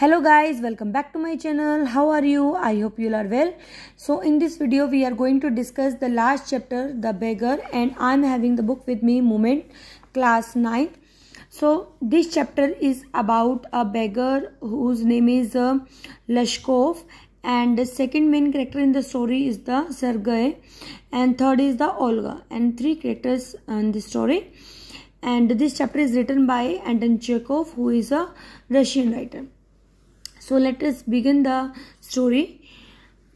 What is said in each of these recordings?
hello guys welcome back to my channel how are you i hope you are well so in this video we are going to discuss the last chapter the beggar and i'm having the book with me moment class 9 so this chapter is about a beggar whose name is uh, lashkov and the second main character in the story is the sergey and third is the olga and three characters in the story and this chapter is written by anton chekhov who is a russian writer so let us begin the story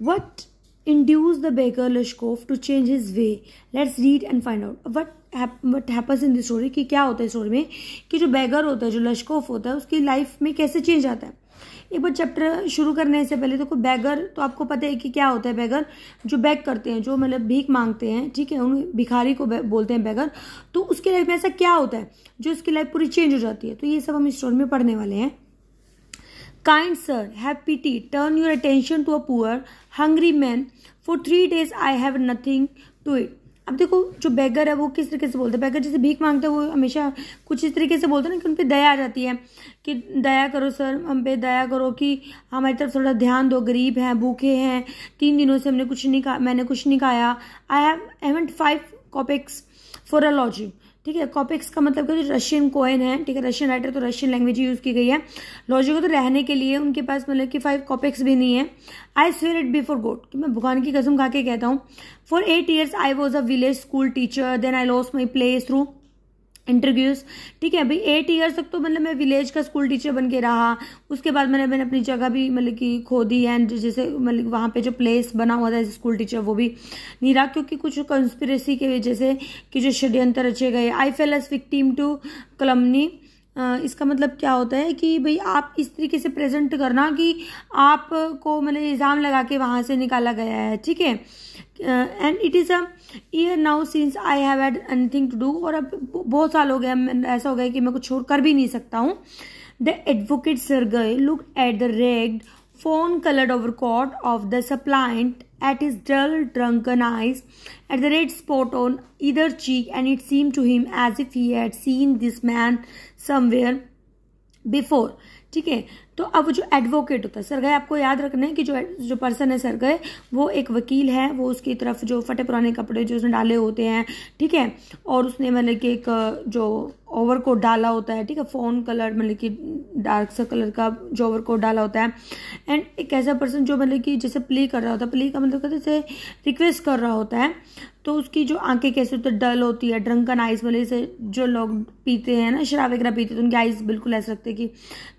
what induced the beggar lushkov to change his way let's read and find out what what happens in the story कि क्या होता है story में कि जो bagger होता है जो लश्कोफ होता है उसकी लाइफ में कैसे चेंज आता है एक बार चैप्टर शुरू करने से पहले देखो तो बैगर तो आपको पता है कि क्या होता है बैगर जो बैग करते हैं जो मतलब भीख मांगते हैं ठीक है उन भिखारी को बोलते हैं बैगर तो उसकी लाइफ में ऐसा क्या होता है जो उसकी लाइफ पूरी चेंज हो जाती है तो ये सब हम इस स्टोरी में पढ़ने वाले हैं Kind sir, have pity. Turn your attention to a poor, hungry man. For three days I have nothing to eat. अब देखो जो बेगर है वो किस तरीके से बोलते हैं बेगर जैसे भीख मांगते हैं वो हमेशा कुछ इस तरीके से बोलते हैं ना कि उन पर दया आ जाती है कि दया करो सर हम पे दया करो कि हमारी तरफ थोड़ा ध्यान दो गरीब हैं भूखे हैं तीन दिनों से हमने कुछ नहीं खा मैंने कुछ नहीं खाया आई हैव एवेंट फाइव कॉपिक्स फॉर अ लॉजिंग ठीक है कॉपिक्स का मतलब क्या जो रशियन कोइन है ठीक है रशियन राइटर तो रशियन लैंग्वेज यूज़ की गई है लॉजिक तो रहने के लिए उनके पास मतलब कि फाइव कॉपिक्स भी नहीं है आई स्वेर इट बिफोर गोड कि मैं भगवान की कसम खा के कहता हूँ for eight years I was a village school teacher then I lost my place through interviews ठीक है भाई एट ईयर्स तक तो मतलब मैं विलेज का स्कूल टीचर बन के रहा उसके बाद मैंने मैंने अपनी जगह भी मतलब कि खो दी एंड जैसे मतलब वहाँ पे जो प्लेस बना हुआ था स्कूल टीचर वो भी नहीं रहा क्योंकि कुछ कंस्पिरेसी के वजह से कि जो षड्यंत्र रचे गए I fell as victim to calumny इसका मतलब क्या होता है कि भाई आप इस तरीके से प्रेजेंट करना कि आपको मतलब इल्ज़ाम लगा के वहाँ से निकाला गया है ठीक है and it is a year now since I have had anything to do और अब बहुत साल हो गया ऐसा हो गया कि मैं कुछ छोड़ कर भी नहीं सकता हूँ the advocate Sergei look at the red fawn coloured overcoat of the suppliant at his dull drunken eyes at the red spot on either cheek and it seemed to him as if he had seen this man somewhere before ठीक है तो अब जो advocate होता है sir गए आपको याद रखना है कि जो जो पर्सन है सर गए वो एक वकील है वो उसकी तरफ जो फटे पुराने कपड़े जो उसने डाले होते हैं ठीक है और उसने मतलब कि एक जो ओवर कोट डाला होता है ठीक है फोन कलर मतलब कि डार्क सा कलर का जो ओवर कोट डाला होता है एंड एक ऐसा पर्सन जो मतलब कि जैसे प्ले कर रहा होता है प्ले का मतलब कहते जैसे रिक्वेस्ट कर रहा होता है तो उसकी जो आंखें कैसे तो डल होती है ड्रंकन आइस वाले से जो लोग पीते हैं ना शराब वगैरह पीते हैं तो उनकी आइस बिल्कुल ऐसे लगते कि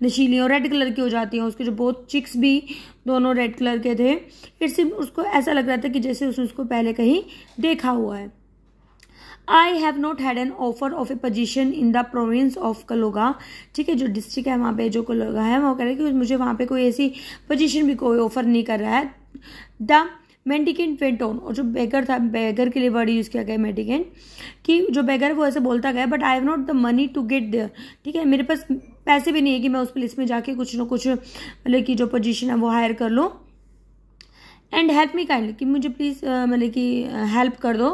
नशीली और रेड कलर की हो जाती है उसके जो बहुत चिक्स भी दोनों रेड कलर के थे फिर सिर्फ उसको ऐसा लग रहा था कि जैसे उसने उसको पहले कहीं देखा हुआ है I have not had an offer of a position in the province of Kaluga ठीक है जो डिस्ट्रिक्ट है वहाँ पे जो कलोगा है वो कह रहे हैं कि मुझे वहाँ पे कोई ऐसी पोजिशन भी कोई ऑफर नहीं कर रहा है द मेडिकेंट वेंट ऑन और जो बेगर था बेगर के लिए वर्ड यूज़ किया गया मेडिकेंट कि जो बेगर है वो ऐसे बोलता गया but I have not the money to get there ठीक है मेरे पास पैसे भी नहीं है कि मैं उस प्लेस में जाके कुछ ना कुछ मतलब कि जो पोजीशन है वो हायर कर लूँ एंड हेल्प मी काइंडली कि मुझे प्लीज़ मतलब कि हेल्प कर दो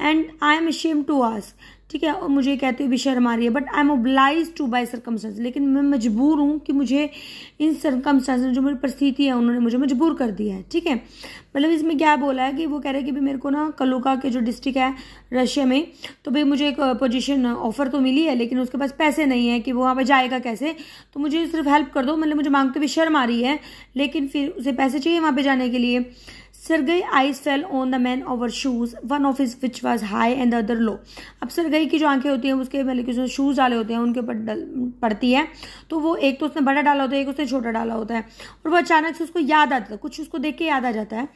and I am shame to ask ठीक है और मुझे कहते हुए भी शर्म आ रही है but I am obliged to by circumstances लेकिन मैं मजबूर हूँ कि मुझे इन सरकमस्टांस जो मेरी परिस्थिति है उन्होंने मुझे मजबूर कर दिया है ठीक है मतलब इसमें क्या बोला है कि वो कह रहे हैं कि भाई मेरे को ना कलोका के जो डिस्ट्रिक्ट है रशिया में तो भाई मुझे एक पोजिशन uh, ऑफर uh, तो मिली है लेकिन उसके पास पैसे नहीं है कि वो वहाँ पर जाएगा कैसे तो मुझे सिर्फ हेल्प कर दो मतलब मुझे मांगते हुए शर्म आ रही है लेकिन फिर उसे पैसे चाहिए वहाँ पर जाने के लिए Sergei eyes fell on the man overshoes one of his which was high and the other low अब सरगई की जो आंखें होती हैं उसके मतलब कि उसने शूज डाले होते हैं उनके ऊपर पड़ती है तो वो एक तो उसने बड़ा डाला होता है एक उसने छोटा डाला होता है और वो अचानक से उसको याद आता है कुछ उसको देख के याद आ जाता है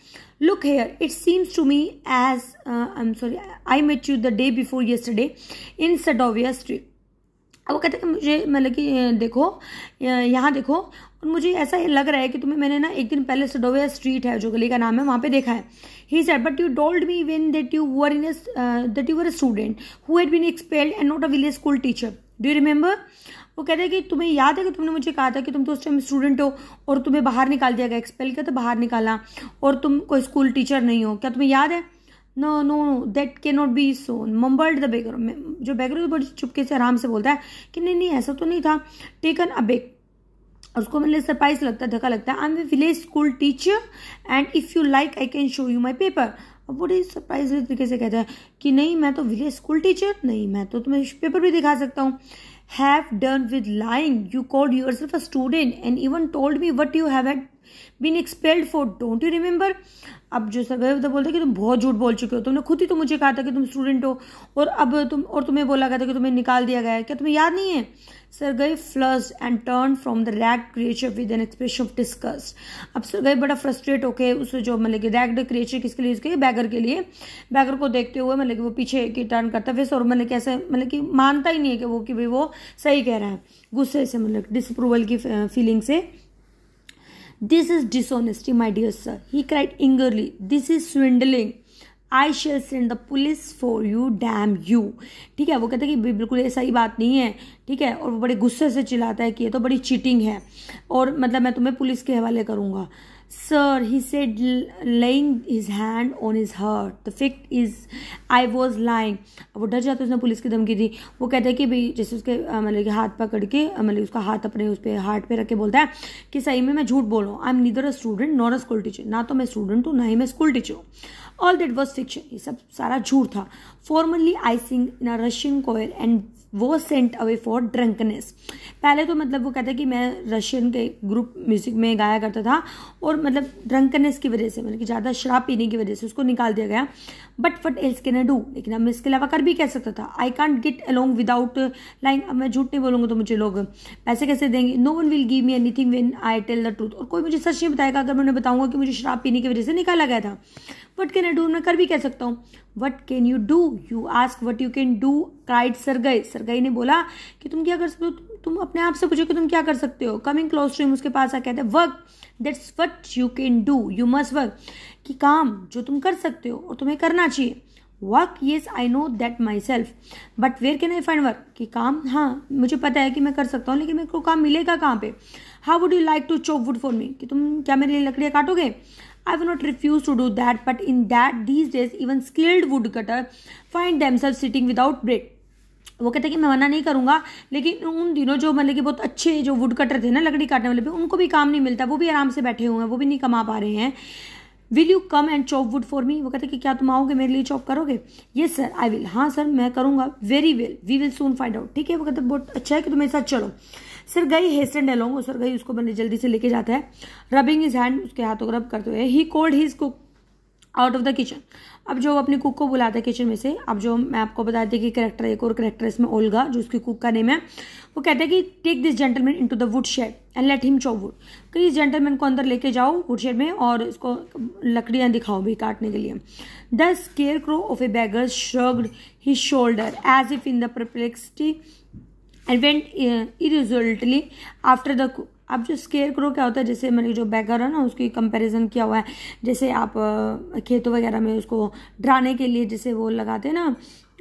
look here it seems to me as I am sorry I met you the day before yesterday in Sadovaya street अब वो कहते हैं कि मुझे मतलब कि देखो यहाँ देखो और मुझे ऐसा लग रहा है कि तुम्हें मैंने ना एक दिन पहले सडोविया स्ट्रीट है जो गली का नाम है वहाँ पे देखा है he said but you told me when that you were in that you were a student who had been expelled and not a village school teacher do you remember वो कहते हैं कि तुम्हें याद है कि तुमने मुझे कहा था कि तुम तो उस टाइम स्टूडेंट हो और तुम्हें बाहर निकाल दिया गया एक्सपेल किया तो बाहर निकाला और तुम कोई स्कूल टीचर नहीं हो क्या तुम्हें याद है no no no that can't be so mumbled the beggar जो बेगर बड़ी चुपके से आराम से बोलता है कि नहीं नहीं ऐसा तो नहीं था टेकन अबेक उसको मतलब सरप्राइज लगता है धक्का लगता है I am a village school teacher and if you like I can show you my paper अब वो सरप्राइज तरीके से कहता है कि नहीं मैं तो विलेज स्कूल टीचर नहीं मैं तो तुम्हें पेपर भी दिखा सकता हूँ have done with lying you called yourself a student and even told me what you have had been expelled for don't you remember अब जो सब है तो बोलते हैं कि तुम बहुत झूठ बोल चुके हो तुमने खुद ही तो मुझे कहा था कि तुम स्टूडेंट हो और अब तुम और तुम्हें बोला गया था कि तुम्हें निकाल दिया गया है क्या तुम्हें याद नहीं है Sergei flush and turn from the rag creature with an expression of disgust अब सरगई बड़ा फ्रस्ट्रेट होके उस जो मतलब कि रैग क्रिएचर किसके लिए उसके बैगर के लिए बैगर को देखते हुए मतलब कि वो पीछे की टर्न करता फिर और मतलब कैसे मतलब कि मानता ही नहीं है कि वो कि भाई वो सही कह रहा है गुस्से से मतलब डिसअप्रूवल की फीलिंग से this is dishonesty my dear sir he cried angrily this is swindling I shall send the police for you damn you ठीक है वो कहते हैं कि बिल्कुल ये सही बात नहीं है ठीक है और वो बड़े गुस्से से चिल्लाता है कि ये तो बड़ी चीटिंग है और मतलब मैं तुम्हें पुलिस के हवाले करूंगा Sir, he said, laying his hand on his heart. The fact is, I was lying. वो डर जाता है उसने पुलिस की धमकी दी वो कहता है कि भाई जैसे उसके मतलब कि हाथ पकड़ के मतलब उसका हाथ अपने उस पर हार्ट पे रख के बोलता है कि सही में मैं झूठ बोल रहा हूँ I am neither a student not a school teacher ना तो मैं स्टूडेंट हूँ ना ही मैं स्कूल टीचर हूँ ऑल देट वॉज फिक्शन ये सब सारा झूठ था formerly I sing in a Russian choir and was sent away for drunkenness पहले तो मतलब वो कहता है कि मैं रशियन के ग्रुप म्यूजिक में गाया करता था और मतलब ड्रंकनेस की वजह से मतलब कि ज़्यादा शराब पीने की वजह से उसको निकाल दिया गया but what else can I do लेकिन अब मैं इसके अलावा कर भी कह सकता था I can't get along without lying अब मैं झूठ नहीं बोलूँगा तो मुझे लोग पैसे कैसे देंगे no one will give me anything when I tell the truth और कोई मुझे सच नहीं बताएगा अगर मैं उन्हें बताऊँगा कि मुझे शराब पीने की वजह से निकाला गया था वट कैन आई डू मैं कर भी कह सकता हूँ what can you do you ask what you can do cried Sergei Sergei ने बोला कि तुम क्या कर सकते हो तुम, तुम अपने आप से पूछो कि तुम क्या कर सकते हो कमिंग क्लोज टू हिम उसके पास आ कहते हैं work that's what you can do you must work कि काम जो तुम कर सकते हो और तुम्हें करना चाहिए work yes I know that myself but where can I find work कि काम हाँ मुझे पता है कि मैं कर सकता हूँ लेकिन मेरे को काम मिलेगा कहाँ पे how would you like to chop wood for me कि तुम क्या मेरे लिए लकड़ियाँ काटोगे I will not refuse to do that, but in that these days even skilled woodcutter find themselves sitting without bread. वो कहते हैं कि मैं मना नहीं करूँगा लेकिन उन दिनों जो मतलब कि बहुत अच्छे जो वुड कटर थे ना लकड़ी काटने वाले भी उनको भी काम नहीं मिलता वो भी आराम से बैठे हुए हैं वो भी नहीं कमा पा रहे हैं will you come and chop wood for me वो कहते हैं कि क्या तुम आओगे मेरे लिए चॉप करोगे ये सर आई विल हाँ सर मैं करूँगा very well we will soon find out ठीक है वो कहते बहुत अच्छा है कि तुम मेरे साथ चलो सर गई हेस्टेंड एलोंग सर गई उसको बंदे जल्दी से लेके जाता है रबिंग इज हैंड उसके हाथों को रब करते हुए he called his cook out of the kitchen अब जो अपने कुक को बुलाता है किचन में से अब जो मैं आपको बता दी कि करेक्टर एक और करेक्टर इसमें ओल्गा जो उसकी कुक का नेम है वो कहता है कि take this gentleman into the wood shed and let him chop wood कि इस जेंटलमैन को अंदर लेके जाओ वुड शेड में और इसको लकड़ियाँ दिखाओ भी काटने के लिए the scarecrow of a beggars shrugged his shoulder as if in the perplexity and went irresolutely after the अब जो स्केयर क्रो क्या होता है जैसे मैंने जो बैगर है ना उसकी कंपैरिजन किया हुआ है जैसे आप uh, खेतों वगैरह में उसको डराने के लिए जैसे वो लगाते हैं ना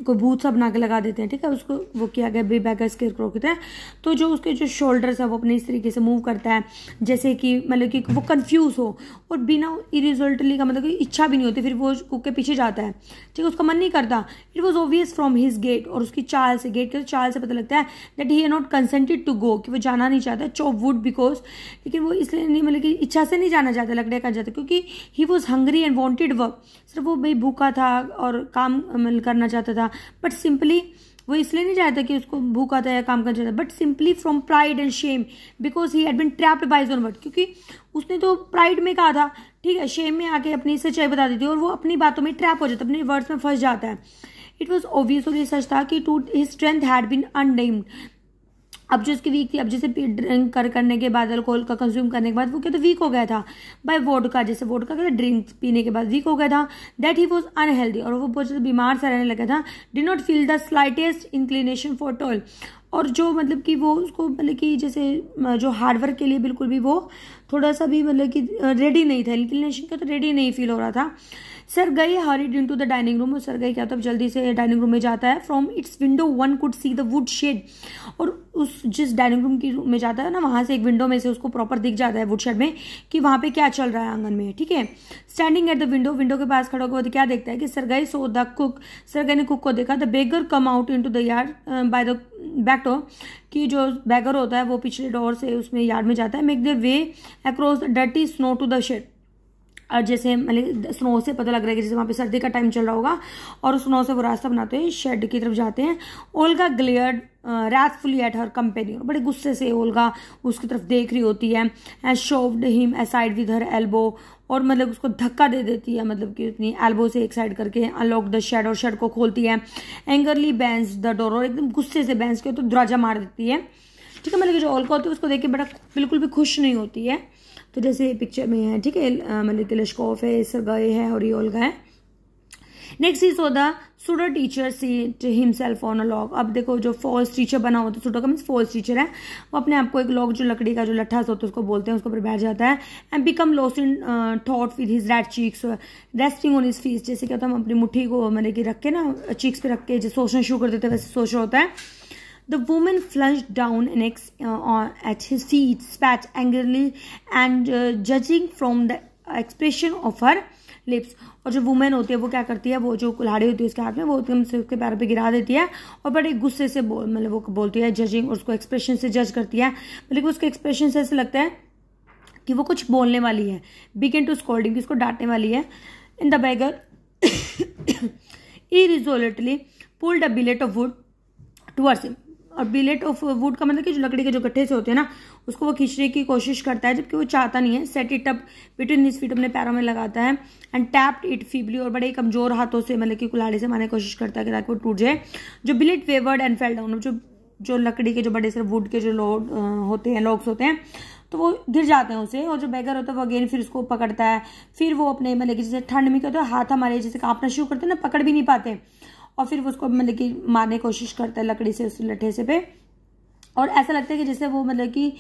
को भूत सा बना के लगा देते हैं ठीक है उसको वो किया गया बी बैगर स्केर क्रो की तरह तो जो उसके जो शोल्डर्स है वो अपने इस तरीके से मूव करता है जैसे कि मतलब कि वो कन्फ्यूज हो और बिना इरिजल्टली का मतलब कि इच्छा भी नहीं होती फिर वो कुक के पीछे जाता है ठीक है उसका मन नहीं करता it was obvious from his gait और उसकी चाल से गेट के चाल से पता लगता है that he are not consented to go कि वो जाना नहीं चाहता चॉप वुड बिकॉज लेकिन वो इसलिए नहीं मतलब कि इच्छा से नहीं जाना चाहता लकड़ियाँ का जाता क्योंकि he was hungry and wanted work सिर्फ वो भाई भूखा था और काम मतलब करना चाहता था बट सिंपली वो इसलिए नहीं चाहता कि उसको भूख आता है काम करना चाहता but simply from pride and shame because he had been trapped by own word क्योंकि उसने तो प्राइड में कहा था ठीक है शेम में आके अपनी सच्चाई बता देती है और वो अपनी बातों में ट्रैप हो जाता अपने वर्ड्स में फंस जाता है इट वॉज ऑब्वियस और ये सच था कि to his strength had been undermined अब जो उसकी वीक थी अब जैसे ड्रिंक कर करने के बाद अल्कोहल का कंज्यूम करने के बाद वो क्या तो वीक हो गया था बाय वोड का जैसे वोड का ड्रिंक पीने के बाद वीक हो गया था दैट ही वॉज अनहेल्दी और वो बहुत ज़्यादा बीमार सा रहने लगा था did not feel the slightest inclination for toil और जो मतलब कि वो उसको मतलब कि जैसे जो हार्डवर्क के लिए बिल्कुल भी वो थोड़ा सा भी मतलब कि रेडी नहीं था इंक्लिनेशन का तो रेडी नहीं फील हो रहा था Sergei hurried to the dining room और सर गई क्या होता तो है जल्दी से डाइनिंग रूम में जाता है from its window one could see the wood shed और उस जिस डाइनिंग रूम की में जाता है ना वहाँ से एक विंडो में से उसको प्रॉपर दिख जाता है वुड शेड में कि वहाँ पे क्या चल रहा है आंगन में ठीक है standing at the window window के पास खड़ा होकर क्या देखता है कि सर गई सो द कुक सर गई ने कुक को देखा the beggar come out into the yard by the back door कि जो बैगर होता है वो पिछले डोर से उसमें यार्ड में जाता है make the way across the dirty snow to the shed जैसे मतलब स्नो से पता लग रहा है कि जैसे वहाँ पे सर्दी का टाइम चल रहा होगा और स्नो से वो रास्ता बनाते हैं शेड की तरफ जाते हैं Olga glared wrathfully at her company बड़े गुस्से से ओल्गा उसकी तरफ देख रही होती है and shoved him side with her elbow और मतलब उसको धक्का दे देती है मतलब कि उतनी एल्बो से एक साइड करके अनलॉक द शेड और शेड को खोलती है एंगरली बैंस द डोर और एकदम गुस्से से बैंस के तो दरवाजा मार देती है ठीक है मतलब जो ओल्का होती है उसको देख के बड़ा बिल्कुल भी खुश नहीं होती है तो जैसे पिक्चर में है ठीक है मतलब कि लश्कोफ है गए है और ओलगा है नेक्स्ट इज होता pseudo teacher seat himself on a log अब देखो जो फॉल्स टीचर बना होता है सुडो का मीन्स फॉल्स टीचर है वो अपने आप को एक लॉग जो लकड़ी का जो लट्ठा होता है उसको बोलते हैं उसको ऊपर बैठ जाता है and become lost in thought with his red cheeks resting on his fists जैसे क्या होता है हम अपनी मुट्ठी को मैंने कि रख के ना चीक्स पे रख के जो सोचना शुरू कर देते हैं वैसे सोच रहा होता है The woman flushed down and ex- uh, at his feet, spat angrily, and uh, judging from the expression of her lips और जो वुमेन होती है वो क्या करती है वो जो कुल्हाड़ी होती है उसके हाथ में वो एकदम से उसके पैरों पे गिरा देती है और बड़े गुस्से से बोल मतलब वो बोलती है जजिंग और उसको एक्सप्रेशन से जज करती है मतलब उसके एक्सप्रेशन से ऐसे लगता है कि वो कुछ बोलने वाली है इन टू स्कोल्डिंग उसको डांटने वाली है in the beggar he pulled pulled a billet of wood towards और बिलेट ऑफ वुड का मतलब कि जो लकड़ी के जो गट्ठे से होते हैं ना उसको वो खींचने की कोशिश करता है जबकि वो चाहता नहीं है set it up between his feet अपने पैरों में लगाता है एंड टैप्ड इट फीबली और बड़े कमजोर हाथों से मतलब कि कुल्हाड़ी से मारने की कोशिश करता है कि ताकि वो टूट जाए जो billet wavered and fell down जो जो लकड़ी के जो बड़े से वुड के जो लोड होते हैं लॉक्स होते हैं तो वो गिर जाते हैं उसे और जो बैगर होता है वो अगेन फिर उसको पकड़ता है फिर वो अपने मतलब कि जैसे ठंड में क्या होता है हाथ हमारे जैसे कांपना शुरू करते हैं ना पकड़ भी नहीं पाते हैं और फिर वो उसको मतलब कि मारने की कोशिश करता है लकड़ी से उस लट्ठे से पे और ऐसा लगता है कि जैसे वो मतलब कि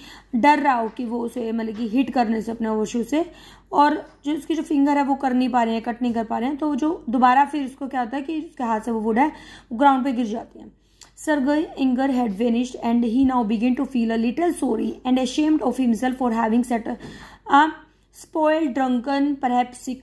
डर रहा हो कि वो उसे मतलब कि हिट करने से अपने वो शू से और जो उसकी जो फिंगर है वो कर नहीं पा रहे हैं कट नहीं कर पा रहे हैं तो जो दोबारा फिर उसको क्या होता है कि उसके हाथ से वो वुड है वो ग्राउंड पे गिर जाती है Sergei anger vanished vanished and he now begin to feel a little sorry and of of for having set a, spoiled drunken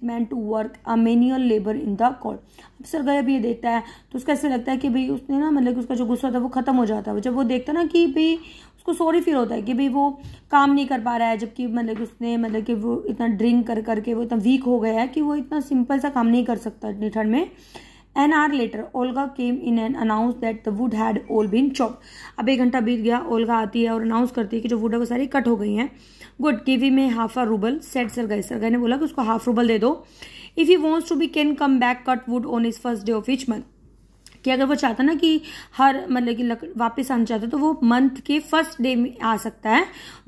man to work a manual labour in the in अब सर अक्सर अब ये देखता है तो उसका ऐसे लगता है कि भाई उसने ना मतलब कि उसका जो गुस्सा था वो खत्म हो जाता है जब वो देखता ना कि भाई उसको सॉरी फील होता है कि भाई वो काम नहीं कर पा रहा है जबकि मतलब कि उसने मतलब कि वो इतना ड्रिंक कर करके वो इतना वीक हो गया है कि वो इतना सिंपल सा काम नहीं कर सकता इतनी ठंड में an hour later Olga came in and announce that the wood had all been chop अब एक घंटा बीत गया ओल्गा आती है और अनाउंस करती है कि जो वुड है वो सारी कट हो गई हैं good give me half a rouble said Sergei Sergei ने बोला कि उसको हाफ रूबल दे दो if he wants to be can come back cut wood on his first day of each month कि अगर वो चाहता ना कि हर मतलब कि वापस आना चाहता तो वो मंथ के फर्स्ट डे में आ सकता है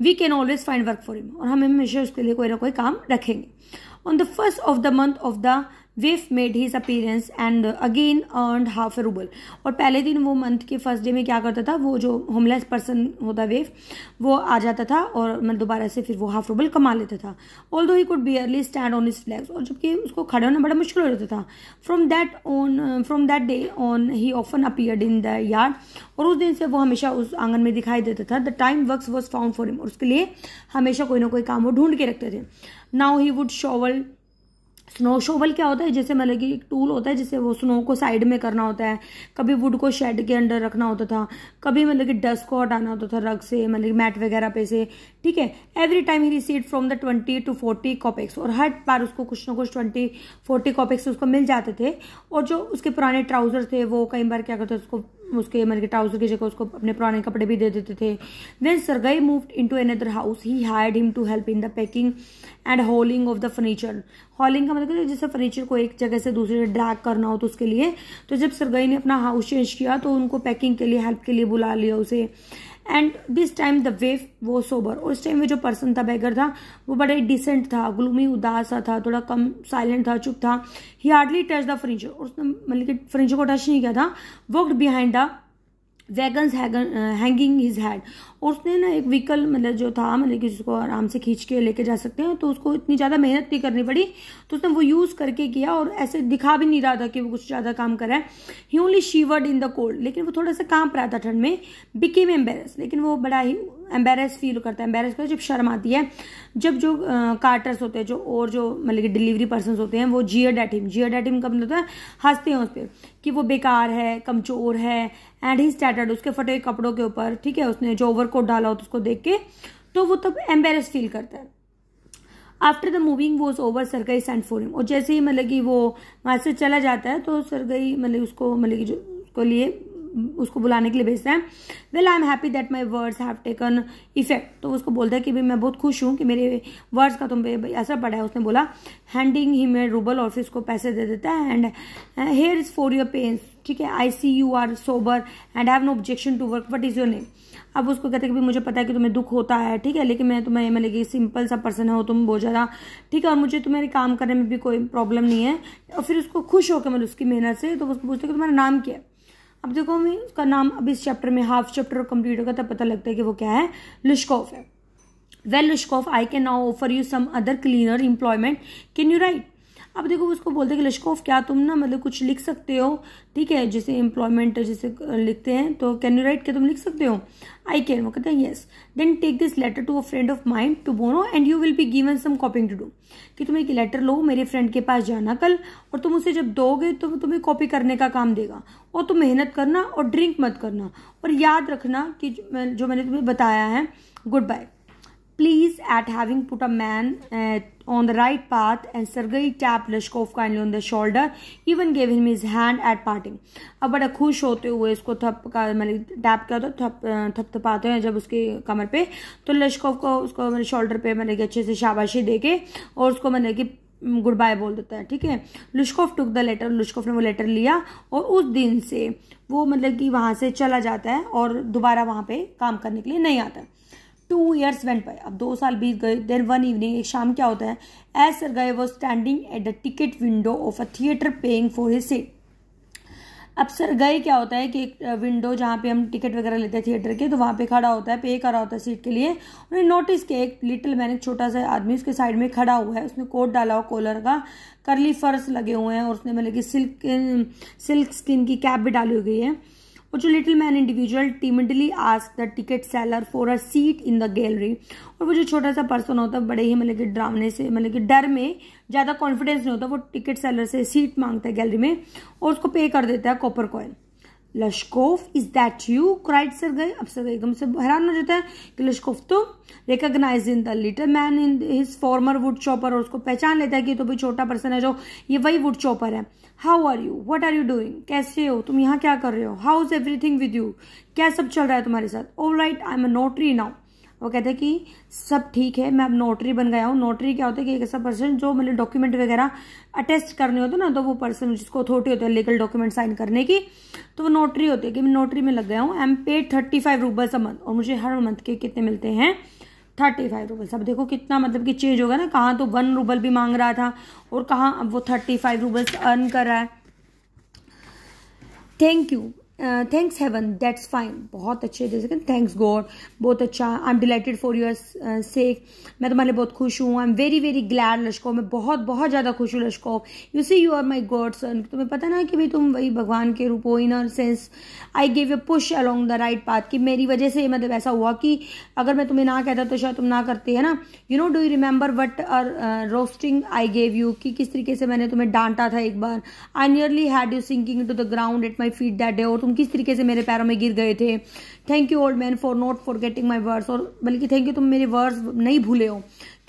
we can always find work for him और हम हमेशा उसके लिए कोई ना कोई काम रखेंगे on the first of the month of the waif made his appearance and again earned half a rouble और पहले दिन वो मंथ के फर्स्ट डे में क्या करता था वो जो होमलेस पर्सन होता वेफ वो आ जाता था और मतलब दोबारा से फिर वो हाफ रूबल कमा लेता था although he could barely stand on his legs और जबकि उसको खड़ा होना बड़ा मुश्किल हो जाता था from that on from that day on he often appeared in the yard और उस दिन से वो हमेशा उस आंगन में दिखाई देता था the time work was found for him और उसके लिए हमेशा कोई ना कोई काम वो ढूंढ के रखते थे now he would shovel snow shovel क्या होता है जैसे मतलब कि एक टूल होता है जिसे वो स्नो को साइड में करना होता है कभी वुड को शेड के अंडर रखना होता था कभी मतलब कि डस्ट को हटाना होता था रग से मतलब कि मैट वगैरह पे से ठीक है every time he received from the twenty to forty kopecks और हर बार उसको कुछ ना कुछ ट्वेंटी फोर्टी कॉपिक्स उसको मिल जाते थे और जो उसके पुराने ट्राउजर थे वो कई बार क्या करते उसको उसके मतलब ट्राउजर की जगह उसको अपने पुराने कपड़े भी दे देते थे then Sergei move in to another house he hired him to help in the packing and hauling of the furniture hauling का मतलब जैसे फर्नीचर को एक जगह से दूसरी जगह ड्रैग करना हो तो उसके लिए तो जब सरगई ने अपना हाउस चेंज किया तो उनको पैकिंग के लिए हेल्प के लिए बुला लिया उसे and this time the waif was sober और उस टाइम में जो पर्सन था बैगर था वो बड़ा ही डिसेंट था ग्लूमी उदास सा था थोड़ा कम साइलेंट था चुप था he hardly touch the fringe उसने मतलब कि फ्रिंज को टच नहीं किया था worked behind the wagons hanging his head और उसने ना एक व्हीकल मतलब जो था मतलब कि जिसको आराम से खींच के लेके जा सकते हैं तो उसको इतनी ज़्यादा मेहनत नहीं करनी पड़ी तो उसने वो यूज़ करके किया और ऐसे दिखा भी नहीं रहा था कि वो कुछ ज़्यादा काम कर रहा है he only shivered in the cold लेकिन वो थोड़ा सा कांप पर था ठंड में बिकेम एम्बेरस लेकिन वो बड़ा ही एम्बेरस फील करता है एम्बेरस का जब शर्म आती है जब जो कार्टर्स uh, होते हैं जो और जो मतलब कि डिलीवरी पर्सन होते हैं वो जियर डैटिम जियर डैटिम का मतलब होता है हंसते हैं उस पर कि वो बेकार है कमज़ोर है एंड ही स्टैटर्ड उसके फटे कपड़ों के ऊपर ठीक है उसने जो ओवर कोट डाला होता उसको देख के तो वो तब एम्बेरस फील करता है आफ्टर द मूविंग वो over Sergei sent for him और जैसे ही मतलब कि वो वहाँ से चला जाता है तो सरगई मतलब उसको मतलब कि जो उसको लिए उसको बुलाने के लिए भेजता है well I am happy that my words have taken effect तो उसको बोलता है कि भाई मैं बहुत खुश हूँ कि मेरे वर्ड्स का तुम पे असर पड़ा है उसने बोला हैंडिंग ही मेड रूबल और फिर उसको पैसे दे देता है and here is for your pence ठीक है I see you are sober and have no objection to work what is your name अब उसको कहते हैं कि मुझे पता है कि तुम्हें दुख होता है ठीक है लेकिन मैं तुम्हें मैं लेकिन सिंपल सा पर्सन है हो तुम बहुत ज़्यादा ठीक है और मुझे तुम्हारे काम करने में भी कोई प्रॉब्लम नहीं है और फिर उसको खुश होकर मतलब उसकी मेहनत से तो उसको पूछते कि तुम्हारा नाम क्या है अब देखो हमें उसका नाम अब इस चैप्टर में हाफ चैप्टर कंप्लीट होगा तब पता लगता है कि वो क्या है लुश्कोफ है well Lushkoff I can now offer you some other cleaner employment can you write अब देखो उसको बोलते हैं कि लशकोफ क्या तुम ना मतलब कुछ लिख सकते हो ठीक है जैसे एम्प्लॉयमेंट जैसे लिखते हैं तो कैन यू राइट क्या तुम लिख सकते हो आई कैन वो कहते हैं yes then take this letter to a friend of mind to Bono and you will be given some copying to do कि तुम एक लेटर लो मेरे फ्रेंड के पास जाना कल और तुम उसे जब दोगे तो तुम्हें कॉपी करने का काम देगा और तुम मेहनत करना और ड्रिंक मत करना और याद रखना कि जो मैंने तुम्हें बताया है good bye pleased at having put a man uh, on the right path and Sergei tapped Lishkov kindly on the shoulder, even gave him his hand at parting. अब बड़ा खुश होते हुए इसको थप का मतलब टैप किया तो था थप थपाते हैं जब उसकी कमर पे तो लश्कोव को उसको मेरे मतलब शोल्डर पे मैंने मतलब कि अच्छे से शाबाशी दे के और उसको मैंने मतलब कि गुड बाय बोल देता है ठीक है लुश्कोफ टुक द लेटर लुश्कोफ ने वो लेटर लिया और उस दिन से वो मतलब कि वहाँ से चला जाता है और दोबारा वहाँ पे काम करने के लिए नहीं आता टू ईयर्स वेंट बाय अब दो साल बीत गए देन वन इवनिंग एक शाम क्या होता है एज सर गए वो standing at the ticket window of a theatre paying for his seat अब सर गए क्या होता है कि एक विंडो जहाँ पे हम टिकट वगैरह लेते हैं थिएटर के तो वहाँ पे खड़ा होता है पे कर रहा होता है सीट के लिए उन्हें नोटिस किया एक लिटिल मैन एक छोटा सा आदमी उसके साइड में खड़ा हुआ है उसने कोट डाला हुआ कॉलर का करली फर्स लगे हुए हैं और उसने मतलब कि सिल्क सिल्क स्किन की कैप भी डाली हुई है और जो little man individual timidly ask the ticket seller for a seat in the gallery और वो जो छोटा सा पर्सन होता है बड़े ही मतलब कि ड्रामने से मतलब कि डर में ज़्यादा कॉन्फिडेंस नहीं होता वो टिकट सेलर से सीट मांगता है गैलरी में और उसको पे कर देता है copper coin Lushkoff is that you cried गए अब सर एकदम से हैरान हो जाता है कि लश्कोफ to recognize in the little man in his former wood chopper और उसको पहचान लेता है कि तो भाई छोटा पर्सन है जो ये वही वुड चॉपर है how are you what are you doing कैसे हो तुम यहाँ क्या कर रहे हो how is everything with you क्या सब चल रहा है तुम्हारे साथ oh right I am a notary now वो कहते हैं कि सब ठीक है मैं अब नोटरी बन गया हूँ नोटरी क्या होता है कि एक ऐसा पर्सन जो मतलब डॉक्यूमेंट वगैरह अटेस्ट करने होते ना तो वो पर्सन जिसको अथॉरिटी होती है लीगल डॉक्यूमेंट साइन करने की तो वो नोटरी होती है कि मैं नोटरी में लग गया हूँ am paid thirty five roubles a month और मुझे हर मंथ के कितने मिलते हैं थर्टी फाइव रूबल्स अब देखो कितना मतलब कि चेंज होगा ना कहाँ तो वन रूबल भी मांग रहा था और कहाँ अब वो थर्टी फाइव रूबल्स अर्न कर रहा है thank you thanks heaven that's fine बहुत अच्छे दे सकते थैंक्स गॉड बहुत अच्छा I am delighted for your sake मैं तुम्हारे लिए बहुत खुश हूँ I am very very glad Lushkoff मैं बहुत बहुत ज़्यादा खुश हूँ Lushkoff you see you are my god son तुम्हें पता ना कि भाई तुम वही भगवान के रूप हो in sense I give a push along the right path कि मेरी वजह से मतलब ऐसा हुआ कि अगर मैं तुम्हें ना कहता तो शायद तुम ना करते है ना you know do you remember what are roasting I gave you कि किस तरीके से मैंने तुम्हें डांटा था एक बार I nearly had you sinking to the ground at my feet that day और तुम तुम किस तरीके से मेरे पैरों में गिर गए थे thank you old man for not forgetting my words और बल्कि थैंक यू तुम मेरे वर्ड्स नहीं भूले हो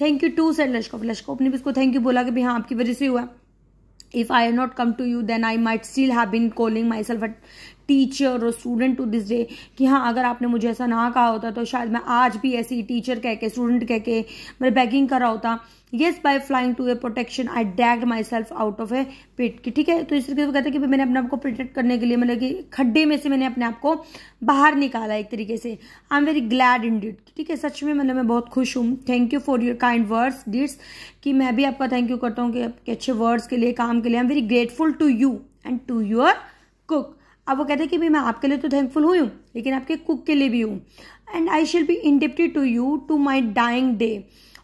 thank you to said Lushkoff Lushkoff ने भी उसको थैंक यू बोला कि भाई हाँ आपकी वजह से हुआ if I have not come to you then I might still have been calling myself teacher और स्टूडेंट टू दिस डे कि हाँ अगर आपने मुझे ऐसा ना कहा होता तो शायद मैं आज भी ऐसी टीचर कह के स्टूडेंट कह के मैं बैगिंग कर रहा होता yes by flying to a protection I dragged myself out of a pit की ठीक है तो इस तरीके से कहते हैं कि मैंने अपने आप को प्रोटेक्ट करने के लिए मतलब कि खड्डे में से मैंने अपने आप को बाहर निकाला एक तरीके से I am very glad indeed ठीक है सच में मतलब मैं बहुत खुश हूँ thank you for your kind words डिट्स कि मैं भी आपका थैंक यू करता हूँ कि आपके अच्छे वर्ड्स के लिए काम के लिए I am very grateful to you and to your cook अब वो कहते हैं कि भाई मैं आपके लिए तो थैंकफुल हुई हूँ लेकिन आपके कुक के लिए भी हूँ and I shall be indebted to you to my dying day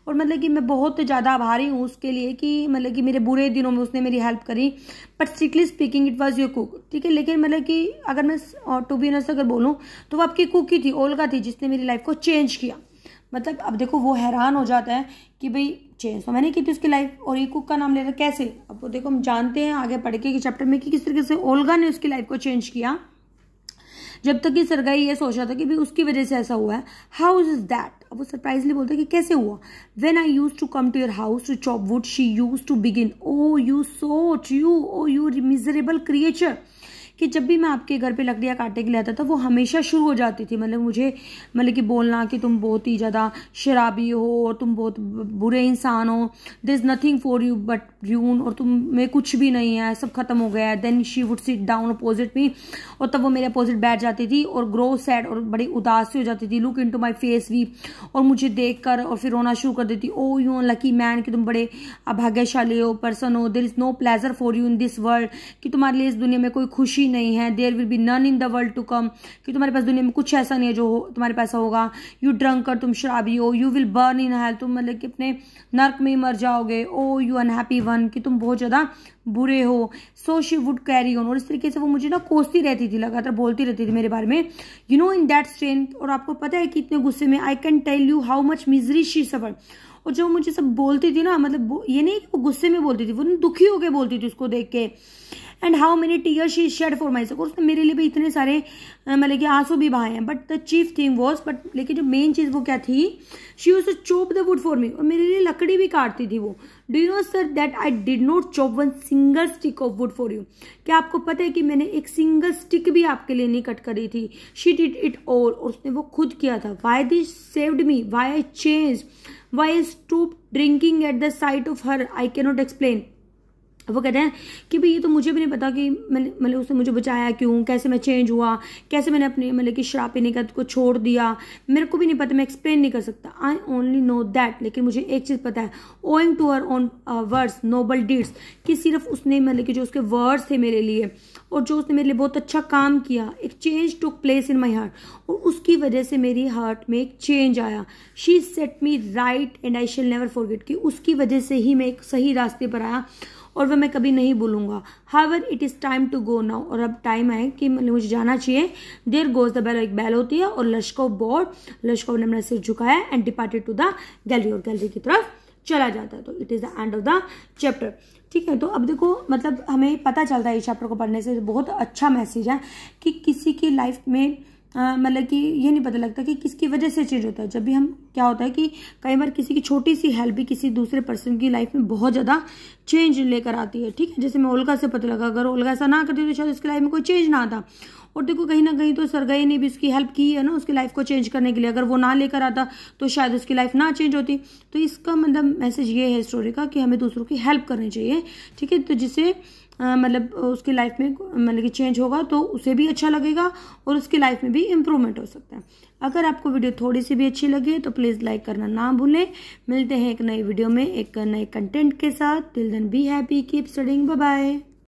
और मतलब कि मैं बहुत ज़्यादा आभारी हूँ उसके लिए कि मतलब कि मेरे बुरे दिनों में उसने मेरी हेल्प करी but strictly speaking it was your cook ठीक है लेकिन मतलब कि अगर मैं टू बी अगर बोलूँ तो वो आपकी कुक ही थी ओलका थी जिसने मेरी लाइफ को चेंज किया मतलब अब देखो वो हैरान हो जाता है कि भाई चेंज तो मैंने की थी उसकी लाइफ और ये कुक का नाम ले रहा कैसे अब वो देखो हम जानते हैं आगे पढ़ के चैप्टर में कि किस तरीके से ओल्गा ने उसकी लाइफ को चेंज किया जब तक कि सरगाई ये सोच रहा था कि भाई उसकी वजह से ऐसा हुआ है हाउ इज दैट अब वो सरप्राइजली बोलता है कि कैसे हुआ when I use to come to your house to chop wood she use to begin oh you सोच you oh you miserable creature कि जब भी मैं आपके घर पे लकड़ियाँ काटने के लिए आता था वो हमेशा शुरू हो जाती थी मतलब मुझे मतलब कि बोलना कि तुम बहुत ही ज़्यादा शराबी हो और तुम बहुत बुरे इंसान हो there is nothing for you but यून और तुम में कुछ भी नहीं है सब खत्म हो गया है then she would sit down opposite me और तब वो मेरे अपोजिट बैठ जाती थी और ग्रो सैड और बड़ी उदासी हो जाती थी look into my face भी और मुझे देख कर और फिर रोना शुरू कर देती ओ यू लकी मैन कि तुम बड़े अभाग्यशाली हो पर्सन हो there is no pleasure for you in this world कि तुम्हारे लिए इस दुनिया में कोई खुशी ही नहीं है there will be none in the world to come कि तुम्हारे पास दुनिया में कुछ ऐसा नहीं है जो हो, तुम्हारे पास होगा यू ड्रंक कर तुम शराबी हो you will burn in hell तुम मतलब कि अपने नर्क में ही मर जाओगे ओ यू अनहैप्पी वन कि तुम बहुत ज़्यादा बुरे हो so she would carry on और इस तरीके से वो मुझे ना कोसती रहती थी लगातार बोलती रहती थी मेरे बारे में you know in that strength और आपको पता है कि इतने गुस्से में I can tell you how much misery she suffer और जो मुझे सब बोलती थी ना मतलब ये नहीं कि वो गुस्से में बोलती थी वो दुखी होकर बोलती थी उसको देख के and how many tear she shed for my sake उसने मेरे लिए भी इतने सारे मतलब कि आंसू भी बहाए हैं but the chief thing was but लेकिन जो मेन चीज़ वो क्या थी she use chop the wood for me और मेरे लिए लकड़ी भी काटती थी वो do you know sir that I did not chop one single stick of wood for you क्या आपको पता है कि मैंने एक सिंगल स्टिक भी आपके लिए नहीं कट करी थी शी डिड इट ऑल और उसने वो खुद किया था why this saved me why I change why I stop drinking at the sight of her I cannot explain वो कहते हैं कि भाई ये तो मुझे भी नहीं पता कि मैंने मतलब उसने मुझे बचाया क्यों कैसे मैं चेंज हुआ कैसे मैंने अपने मतलब कि शराब पीने का को छोड़ दिया मेरे को भी नहीं पता मैं एक्सप्लेन नहीं कर सकता आई ओनली नो दैट लेकिन मुझे एक चीज़ पता है owing to her own words noble deeds कि सिर्फ उसने मतलब कि जो उसके वर्ड्स थे मेरे लिए और जो उसने मेरे लिए बहुत अच्छा काम किया एक change took place in my heart और उसकी वजह से मेरी हार्ट में एक चेंज आया she set me right and I shall never forget कि उसकी वजह से ही मैं एक सही रास्ते पर आया और वह मैं कभी नहीं भूलूंगा however it is time to go now और अब टाइम है कि मुझे जाना चाहिए देर गोज द बैल एक बैल होती है और लश्को बोर्ड लश्को ने मेरा सिर झुकाया and departed to the gallery और गैलरी की तरफ चला जाता है तो it is the end of the chapter ठीक है तो अब देखो मतलब हमें पता चलता है इस चैप्टर को पढ़ने से बहुत अच्छा मैसेज है कि किसी की लाइफ में मतलब कि ये नहीं पता लगता कि किसकी वजह से चेंज होता है जब भी हम क्या होता है कि कई बार किसी की छोटी सी हेल्प भी किसी दूसरे पर्सन की लाइफ में बहुत ज़्यादा चेंज लेकर आती है ठीक है जैसे मैं ओलगा से पता लगा अगर ओलगा ऐसा ना करती तो शायद उसकी लाइफ में कोई चेंज ना आता और देखो कहीं ना कहीं तो सरगई ने भी उसकी हेल्प की है ना उसकी लाइफ को चेंज करने के लिए अगर वो ना लेकर आता तो शायद उसकी लाइफ ना चेंज होती तो इसका मतलब मैसेज ये है स्टोरी का कि हमें दूसरों की हेल्प करनी चाहिए ठीक है तो जिससे मतलब उसकी लाइफ में मतलब कि चेंज होगा तो उसे भी अच्छा लगेगा और उसकी लाइफ में भी इम्प्रूवमेंट हो सकता है अगर आपको वीडियो थोड़ी सी भी अच्छी लगे तो प्लीज़ लाइक करना ना भूलें मिलते हैं एक नई वीडियो में एक नए कंटेंट के साथ till then be happy keep studying bye